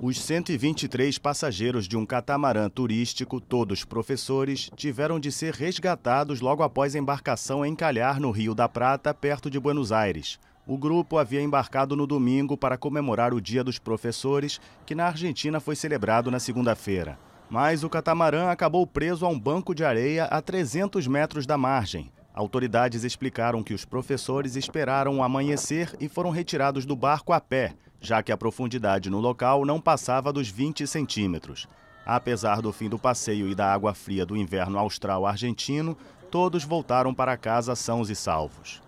Os 123 passageiros de um catamarã turístico, todos professores, tiveram de ser resgatados logo após a embarcação encalhar no Rio da Prata, perto de Buenos Aires. O grupo havia embarcado no domingo para comemorar o Dia dos Professores, que na Argentina foi celebrado na segunda-feira. Mas o catamarã acabou preso a um banco de areia a 300 metros da margem. Autoridades explicaram que os professores esperaram o amanhecer e foram retirados do barco a pé já que a profundidade no local não passava dos 20 centímetros. Apesar do fim do passeio e da água fria do inverno austral argentino, todos voltaram para casa sãos e salvos.